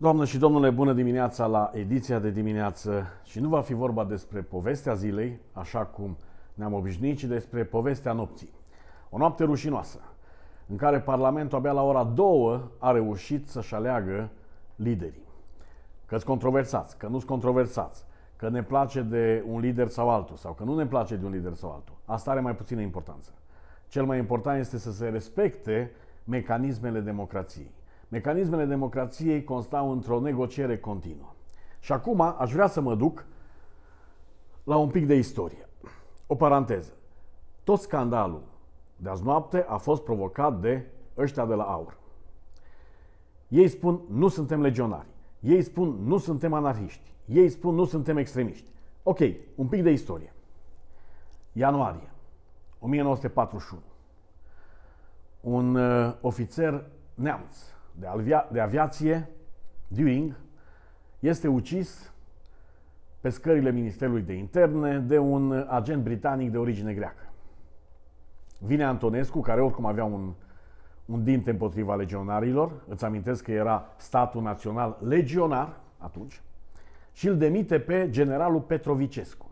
Doamnă și domnule, bună dimineața la ediția de dimineață și nu va fi vorba despre povestea zilei, așa cum ne-am obișnuit, ci despre povestea nopții. O noapte rușinoasă, în care Parlamentul abia la ora două a reușit să-și aleagă liderii. Că-s controversați, că nu-s controversați, că ne place de un lider sau altul, sau că nu ne place de un lider sau altul. Asta are mai puțină importanță. Cel mai important este să se respecte mecanismele democrației. Mecanismele democrației constau într-o negociere continuă. Și acum aș vrea să mă duc la un pic de istorie. O paranteză. Tot scandalul de azi noapte a fost provocat de ăștia de la aur. Ei spun nu suntem legionari. Ei spun nu suntem anarhiști. Ei spun nu suntem extremiști. Ok, un pic de istorie. Ianuarie 1941. Un uh, ofițer neamț de, avia- de aviație, Dewing, este ucis pe scările Ministerului de Interne de un agent britanic de origine greacă. Vine Antonescu, care oricum avea un, un dinte împotriva legionarilor, îți amintesc că era statul național legionar atunci, și îl demite pe generalul Petrovicescu.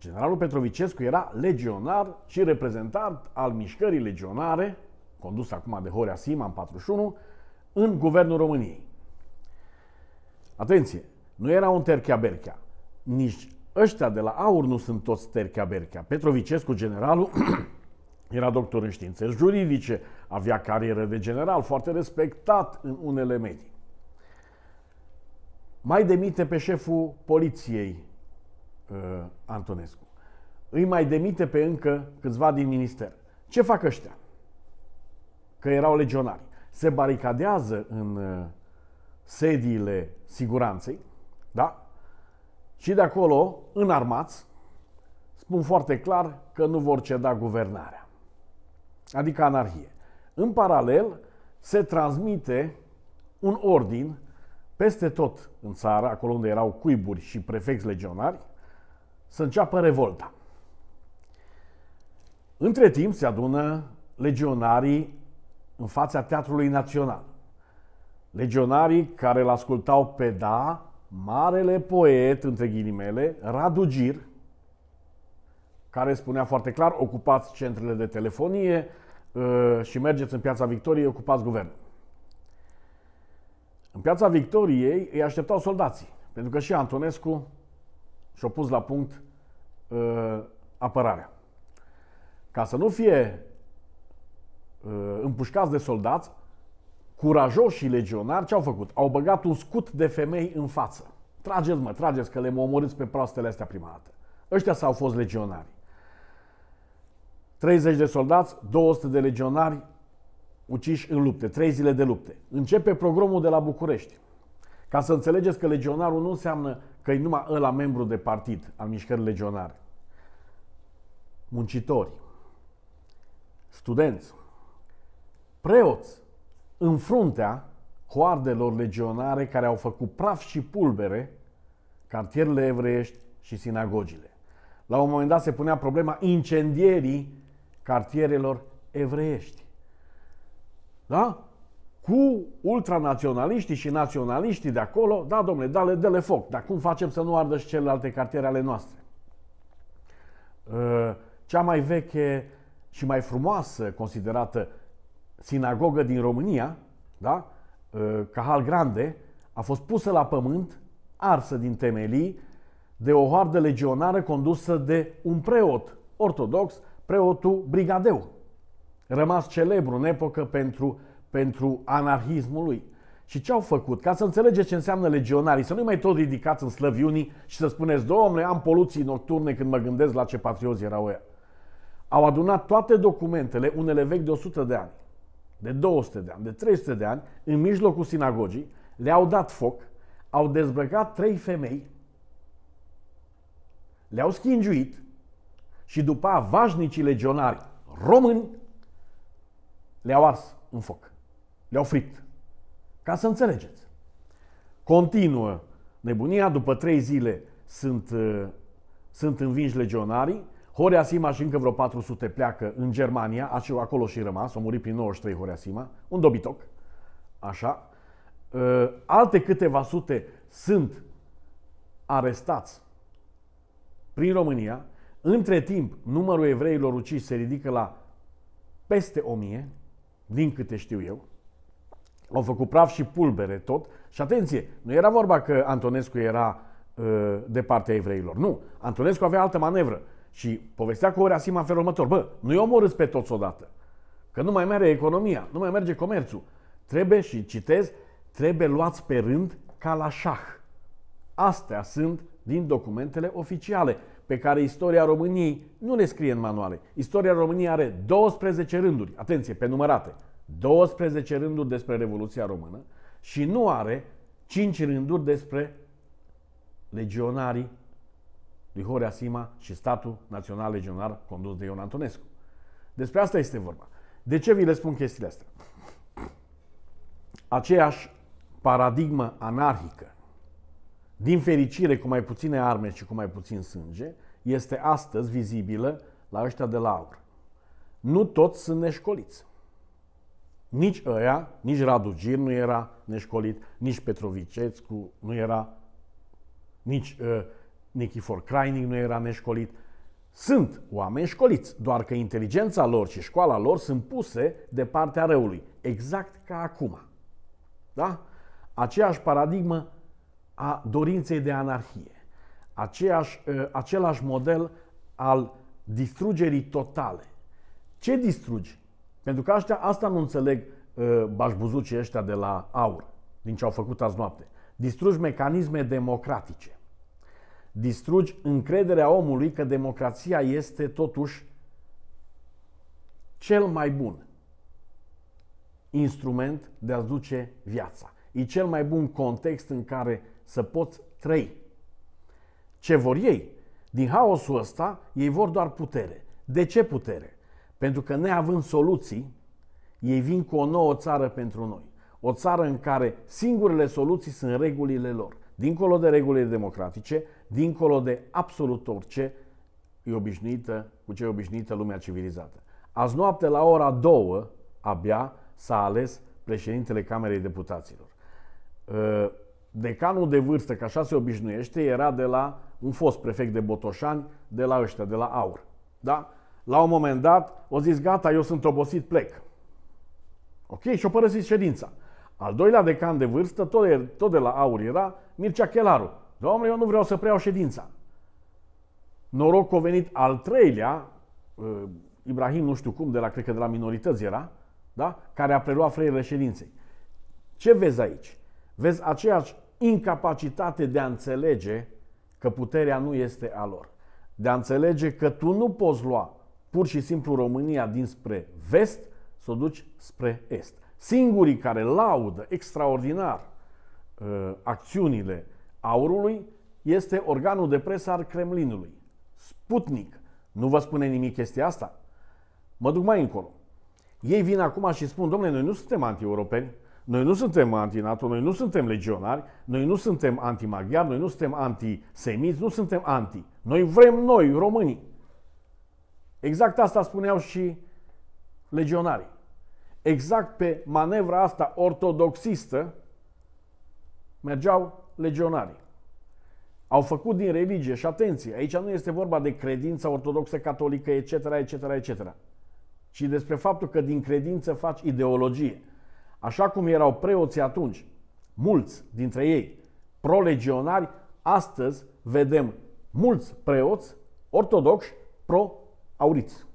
Generalul Petrovicescu era legionar și reprezentant al mișcării legionare condus acum de Horea Sima în 41, în guvernul României. Atenție, nu era un terchea-berchea. Nici ăștia de la AUR nu sunt toți terchea-berchea. Petrovicescu, generalul, era doctor în științe juridice, avea carieră de general, foarte respectat în unele medii. Mai demite pe șeful poliției uh, Antonescu. Îi mai demite pe încă câțiva din minister. Ce fac ăștia? că erau legionari, se baricadează în uh, sediile siguranței, da? Și de acolo, înarmați, spun foarte clar că nu vor ceda guvernarea. Adică anarhie. În paralel, se transmite un ordin peste tot în țară, acolo unde erau cuiburi și prefecți legionari, să înceapă revolta. Între timp se adună legionarii în fața Teatrului Național. Legionarii care îl ascultau pe da, marele poet, între ghilimele, Radu Gir, care spunea foarte clar, ocupați centrele de telefonie uh, și mergeți în Piața Victoriei, ocupați guvernul. În Piața Victoriei îi așteptau soldații, pentru că și Antonescu și-a pus la punct uh, apărarea. Ca să nu fie Uh, împușcați de soldați, curajoși și legionari, ce au făcut? Au băgat un scut de femei în față. Trageți, mă, trageți, că le omorâți pe proastele astea prima dată. Ăștia s-au fost legionari. 30 de soldați, 200 de legionari uciși în lupte, 3 zile de lupte. Începe programul de la București. Ca să înțelegeți că legionarul nu înseamnă că e numai ăla membru de partid al mișcării legionare. Muncitori, studenți, Preot, în fruntea hoardelor legionare care au făcut praf și pulbere cartierele evreiești și sinagogile. La un moment dat se punea problema incendierii cartierelor evreiești. Da? Cu ultranaționaliștii și naționaliștii de acolo, da, domnule, dale, dă-le foc, dar cum facem să nu ardă și celelalte cartiere ale noastre? Ă, cea mai veche și mai frumoasă considerată sinagogă din România, da? Ă, Cahal Grande, a fost pusă la pământ, arsă din temelii, de o hoardă legionară condusă de un preot ortodox, preotul Brigadeu, rămas celebru în epocă pentru, pentru anarhismul lui. Și ce au făcut? Ca să înțelegeți ce înseamnă legionarii, să nu mai tot ridicați în slăviunii și să spuneți, domnule, am poluții nocturne când mă gândesc la ce patriozi erau ea. Au adunat toate documentele, unele vechi de 100 de ani, de 200 de ani, de 300 de ani, în mijlocul sinagogii, le-au dat foc, au dezbrăcat trei femei, le-au schingiuit și după a vașnicii legionari români le-au ars în foc. Le-au fript. Ca să înțelegeți. Continuă nebunia, după trei zile sunt, uh, sunt învinși legionarii, Horea Sima și încă vreo 400 pleacă în Germania, acolo și rămas, a murit prin 93 Horea Sima, un dobitoc, așa. Ă, alte câteva sute sunt arestați prin România. Între timp, numărul evreilor uciși se ridică la peste 1000, din câte știu eu. Au făcut praf și pulbere tot. Și atenție, nu era vorba că Antonescu era ă, de partea evreilor. Nu, Antonescu avea altă manevră și povestea cu Orasima în felul următor. Bă, nu-i omorâți pe toți odată. Că nu mai merge economia, nu mai merge comerțul. Trebuie, și citez, trebuie luați pe rând ca la șah. Astea sunt din documentele oficiale pe care istoria României nu le scrie în manuale. Istoria României are 12 rânduri, atenție, pe numărate, 12 rânduri despre Revoluția Română și nu are 5 rânduri despre legionarii lui Horea Sima și statul național legionar condus de Ion Antonescu. Despre asta este vorba. De ce vi le spun chestiile astea? Aceeași paradigmă anarhică, din fericire cu mai puține arme și cu mai puțin sânge, este astăzi vizibilă la ăștia de la aur. Nu toți sunt neșcoliți. Nici ăia, nici Radu Gir nu era neșcolit, nici Petrovicescu nu era, nici uh, Nikifor Kraining nu era neșcolit. Sunt oameni școliți, doar că inteligența lor și școala lor sunt puse de partea răului, exact ca acum. Da? Aceeași paradigmă a dorinței de anarhie, aceeași, ă, același model al distrugerii totale. Ce distrugi? Pentru că astea, asta nu înțeleg ă, bașbuzucii ăștia de la aur, din ce au făcut azi noapte. Distrugi mecanisme democratice distrugi încrederea omului că democrația este totuși cel mai bun instrument de a duce viața. E cel mai bun context în care să poți trăi. Ce vor ei? Din haosul ăsta, ei vor doar putere. De ce putere? Pentru că neavând soluții, ei vin cu o nouă țară pentru noi. O țară în care singurele soluții sunt regulile lor. Dincolo de regulile democratice, dincolo de absolut orice e obișnuită cu ce e obișnuită lumea civilizată. Azi noapte la ora 2 abia s-a ales președintele Camerei Deputaților. Ă, decanul de vârstă, ca așa se obișnuiește, era de la un fost prefect de Botoșani, de la ăștia, de la Aur. Da? La un moment dat, o zis, gata, eu sunt obosit, plec. Ok? Și-o părăsit ședința. Al doilea decan de vârstă, tot de, tot de la Aur era, Mircea Chelaru, Doamne, eu nu vreau să preiau ședința. Noroc că a venit al treilea, uh, Ibrahim nu știu cum, de la, cred că de la minorități era, da? care a preluat freile ședinței. Ce vezi aici? Vezi aceeași incapacitate de a înțelege că puterea nu este a lor. De a înțelege că tu nu poți lua pur și simplu România dinspre vest, să o duci spre est. Singurii care laudă extraordinar uh, acțiunile aurului este organul de presă al Kremlinului. Sputnik. Nu vă spune nimic chestia asta? Mă duc mai încolo. Ei vin acum și spun, domnule, noi nu suntem anti-europeni, noi nu suntem anti-NATO, noi nu suntem legionari, noi nu suntem anti-maghiari, noi nu suntem anti-semiți, nu suntem anti. Noi vrem noi, românii. Exact asta spuneau și legionarii. Exact pe manevra asta ortodoxistă mergeau legionarii. Au făcut din religie, și atenție, aici nu este vorba de credința ortodoxă catolică, etc., etc., etc., ci despre faptul că din credință faci ideologie. Așa cum erau preoții atunci, mulți dintre ei pro-legionari. astăzi vedem mulți preoți ortodoxi pro-auriți.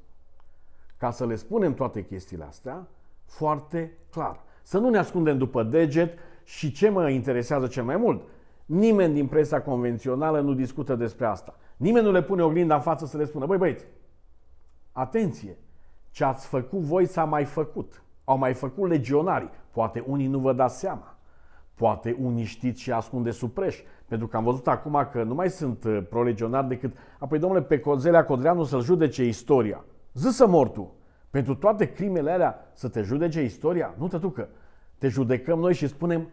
Ca să le spunem toate chestiile astea, foarte clar. Să nu ne ascundem după deget, și ce mă interesează cel mai mult, nimeni din presa convențională nu discută despre asta. Nimeni nu le pune oglinda în față să le spună, băi băieți, atenție, ce ați făcut voi s-a mai făcut. Au mai făcut legionari. Poate unii nu vă dați seama. Poate unii știți și ascunde supreși. Pentru că am văzut acum că nu mai sunt pro uh, pro-legionari decât... Apoi, domnule, pe Cozelea Codreanu să-l judece istoria. Zâsă mortu! Pentru toate crimele alea să te judece istoria? Nu te ducă! te judecăm noi și spunem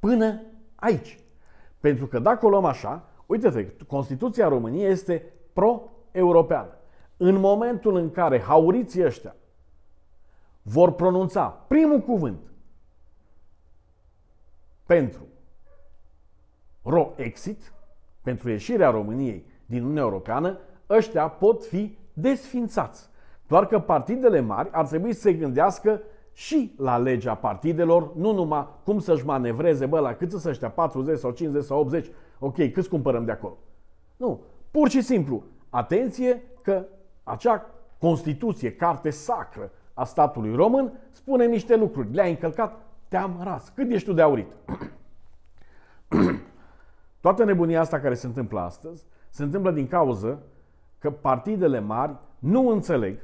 până aici. Pentru că dacă o luăm așa, uite-te, Constituția României este pro-europeană. În momentul în care hauriții ăștia vor pronunța primul cuvânt pentru ro-exit, pentru ieșirea României din Uniunea Europeană, ăștia pot fi desfințați. Doar că partidele mari ar trebui să se gândească și la legea partidelor, nu numai cum să-și manevreze, bă, la cât să ăștia, 40 sau 50 sau 80, ok, câți cumpărăm de acolo? Nu, pur și simplu, atenție că acea Constituție, carte sacră a statului român, spune niște lucruri, le-ai încălcat, te-am ras. Cât ești tu de aurit? Toată nebunia asta care se întâmplă astăzi se întâmplă din cauză că partidele mari nu înțeleg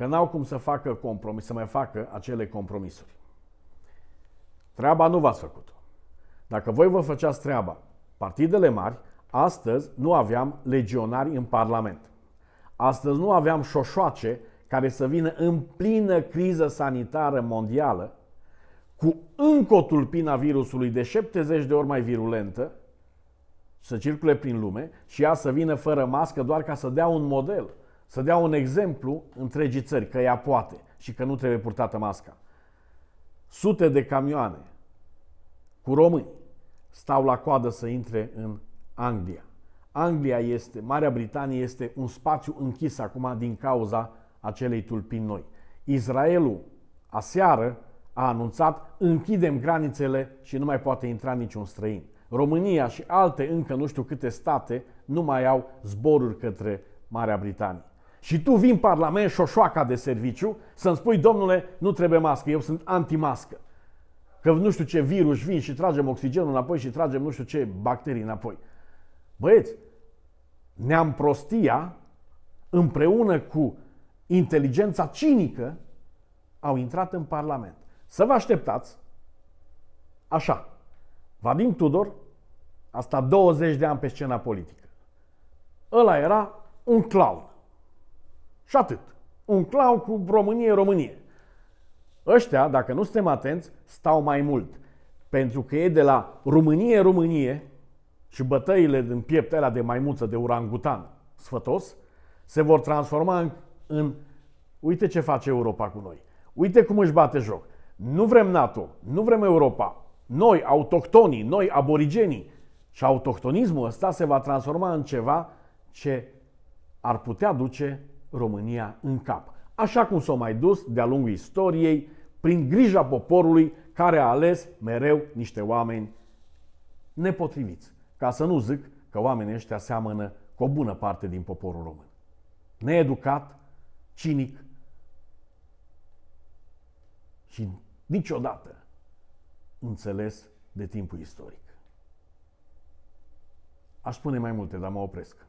că n-au cum să facă compromis, să mai facă acele compromisuri. Treaba nu v-ați făcut Dacă voi vă făceați treaba, partidele mari, astăzi nu aveam legionari în Parlament. Astăzi nu aveam șoșoace care să vină în plină criză sanitară mondială, cu încă o tulpina virusului de 70 de ori mai virulentă, să circule prin lume și ea să vină fără mască doar ca să dea un model – să dea un exemplu întregii țări, că ea poate și că nu trebuie purtată masca. Sute de camioane cu români stau la coadă să intre în Anglia. Anglia este, Marea Britanie este un spațiu închis acum din cauza acelei tulpini noi. Israelul aseară a anunțat închidem granițele și nu mai poate intra niciun străin. România și alte încă nu știu câte state nu mai au zboruri către Marea Britanie și tu vii în Parlament șoșoaca de serviciu să-mi spui, domnule, nu trebuie mască, eu sunt antimască. Că nu știu ce virus vin și tragem oxigenul înapoi și tragem nu știu ce bacterii înapoi. Băieți, ne-am prostia împreună cu inteligența cinică au intrat în Parlament. Să vă așteptați așa. Vadim Tudor asta 20 de ani pe scena politică. Ăla era un clown. Și atât. Un clau cu Românie-Românie. Ăștia, dacă nu suntem atenți, stau mai mult. Pentru că e de la Românie-Românie și bătăile din pieptele de maimuță, de urangutan sfătos, se vor transforma în, în uite ce face Europa cu noi. Uite cum își bate joc. Nu vrem NATO, nu vrem Europa. Noi, autohtonii, noi, aborigenii. Și autohtonismul ăsta se va transforma în ceva ce ar putea duce România în cap. Așa cum s au mai dus de-a lungul istoriei, prin grija poporului care a ales mereu niște oameni nepotriviți. Ca să nu zic că oamenii ăștia seamănă cu o bună parte din poporul român. Needucat, cinic și niciodată înțeles de timpul istoric. Aș spune mai multe, dar mă opresc.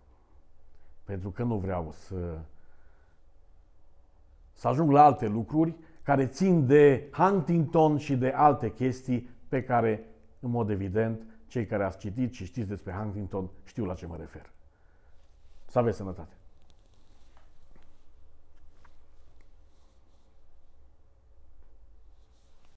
Pentru că nu vreau să să ajung la alte lucruri care țin de Huntington și de alte chestii pe care, în mod evident, cei care ați citit și știți despre Huntington știu la ce mă refer. Să aveți sănătate!